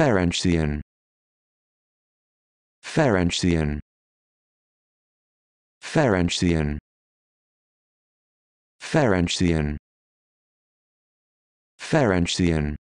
Ferencian Ferencian Ferencian Ferencian Ferencian